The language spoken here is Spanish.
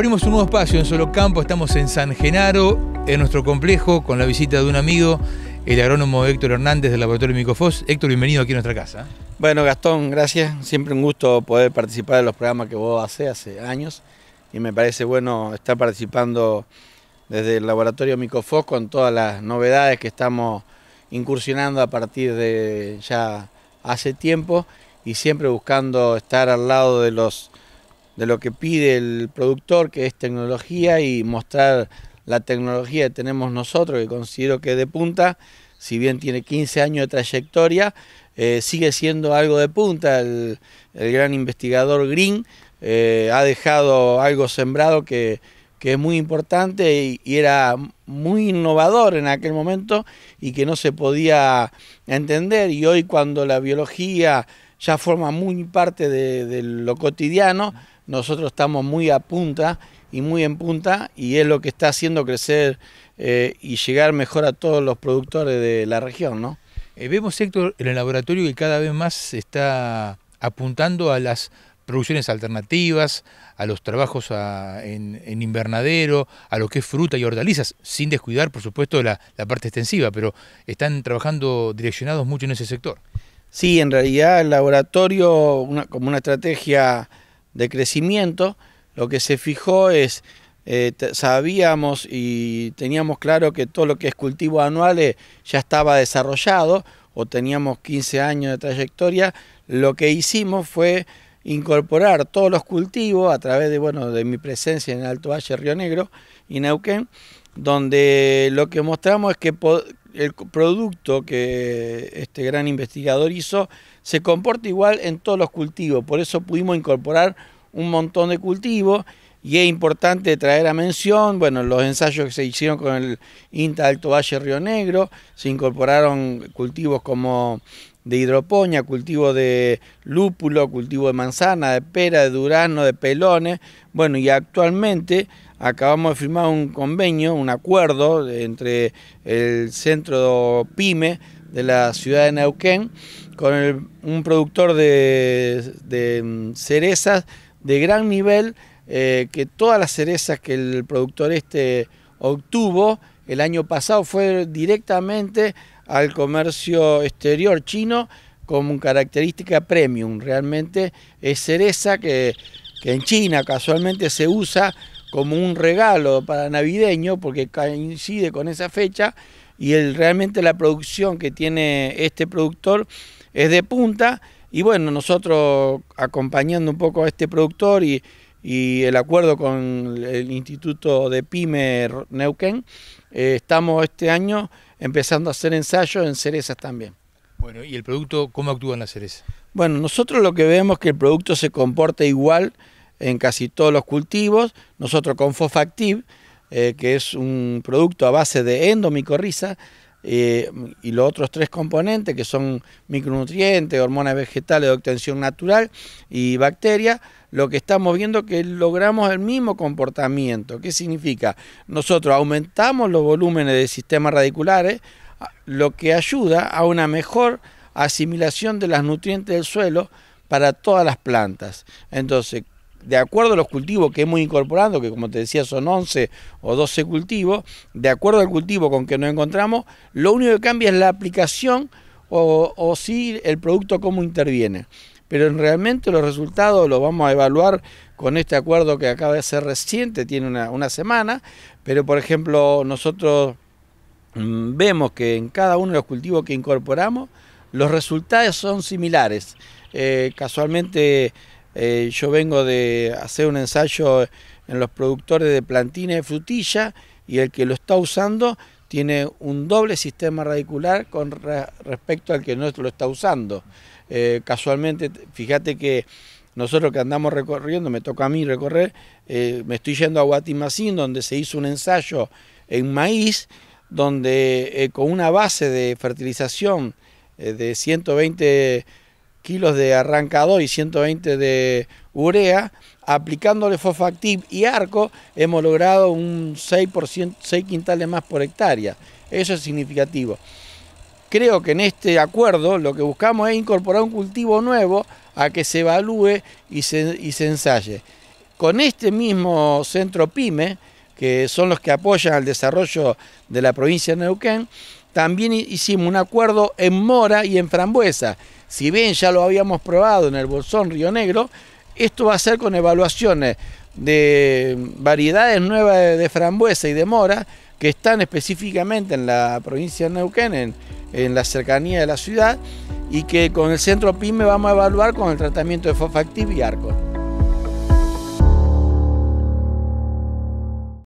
Abrimos un nuevo espacio en Solo Campo, estamos en San Genaro, en nuestro complejo, con la visita de un amigo, el agrónomo Héctor Hernández del Laboratorio Micofos. Héctor, bienvenido aquí a nuestra casa. Bueno, Gastón, gracias. Siempre un gusto poder participar en los programas que vos haces hace años y me parece bueno estar participando desde el Laboratorio Micofos con todas las novedades que estamos incursionando a partir de ya hace tiempo y siempre buscando estar al lado de los de lo que pide el productor, que es tecnología, y mostrar la tecnología que tenemos nosotros, que considero que de punta, si bien tiene 15 años de trayectoria, eh, sigue siendo algo de punta. El, gran investigador Green eh, ha dejado algo sembrado que, es muy importante y, era muy innovador en aquel momento y que no se podía entender. Y hoy cuando la biología ya forma muy parte de lo cotidiano, nosotros estamos muy a punta y muy en punta y es lo que está haciendo crecer eh, y llegar mejor a todos los productores de la región, ¿no? Eh, vemos, sector en el laboratorio que cada vez más se está apuntando a las producciones alternativas, a los trabajos en, invernadero, a lo que es fruta y hortalizas, sin descuidar, por supuesto, la, parte extensiva, pero están trabajando direccionados mucho en ese sector. Sí, en realidad el laboratorio, una, como una estrategia de crecimiento, lo que se fijó es, eh, sabíamos y teníamos claro que todo lo que es cultivo anuales eh, ya estaba desarrollado o teníamos 15 años de trayectoria, lo que hicimos fue incorporar todos los cultivos a través de, bueno, de mi presencia en Alto Valle, Río Negro y Neuquén, donde lo que mostramos es que, el producto que este gran investigador hizo se comporta igual en todos los cultivos, por eso pudimos incorporar un montón de cultivos y es importante traer a mención, bueno, los ensayos que se hicieron con el INTA Alto Valle Río Negro, se incorporaron cultivos como de hidropoña, cultivo de lúpulo, cultivo de manzana, de pera, de durazno, de pelones. Bueno, y actualmente acabamos de firmar un convenio, un acuerdo entre el centro PYME de la ciudad de Neuquén con un productor de, mm, cerezas de gran nivel, eh, que todas las cerezas que el productor este obtuvo, el año pasado fue directamente al comercio exterior chino con característica premium. Realmente es cereza que, en China casualmente se usa como un regalo para navideño porque coincide con esa fecha y el, realmente la producción que tiene este productor es de punta y bueno, nosotros acompañando un poco a este productor y, y el acuerdo con el Instituto de Pyme Neuquén, eh, estamos este año empezando a hacer ensayos en cerezas también. Bueno, ¿y el producto cómo actúa en la cereza? Bueno, nosotros lo que vemos es que el producto se comporta igual en casi todos los cultivos. Nosotros con Fofactiv, eh, que es un producto a base de endomicorriza, eh, y los otros tres componentes que son micronutrientes, hormonas vegetales de obtención natural y bacterias, lo que estamos viendo que logramos el mismo comportamiento. ¿Qué significa? Nosotros aumentamos los volúmenes de sistemas radiculares, lo que ayuda a una mejor asimilación de las nutrientes del suelo para todas las plantas. Entonces, de acuerdo a los cultivos que hemos incorporado, que como te decía son 11 o 12 cultivos, de acuerdo al cultivo con que nos encontramos, lo único que cambia es la aplicación o, si el producto cómo interviene. Pero realmente los resultados los vamos a evaluar con este acuerdo que acaba de ser reciente, tiene una, semana, pero por ejemplo nosotros mm, vemos que en cada uno de los cultivos que incorporamos los resultados son similares. Eh, casualmente eh, yo vengo de hacer un ensayo en los productores de plantina de frutilla y el que lo está usando tiene un doble sistema radicular con respecto al que no lo está usando. Eh, casualmente, fíjate que nosotros que andamos recorriendo, me toca a mí recorrer, eh, me estoy yendo a Guatimacín, donde se hizo un ensayo en maíz, donde con una base de fertilización de 120 kilos de arrancador y 120 de urea, aplicándole fosfactiv y arco, hemos logrado un 6%, quintales más por hectárea. Eso es significativo. Creo que en este acuerdo lo que buscamos es incorporar un cultivo nuevo a que se evalúe y se, y se ensaye. Con este mismo centro PYME, que son los que apoyan el desarrollo de la provincia de Neuquén, también hicimos un acuerdo en mora y en frambuesa, si bien ya lo habíamos probado en el Bolsón Río Negro, esto va a ser con evaluaciones de variedades nuevas de frambuesa y de mora que están específicamente en la provincia de Neuquén, en, la cercanía de la ciudad, y que con el centro PYME vamos a evaluar con el tratamiento de Fofactiv y arco.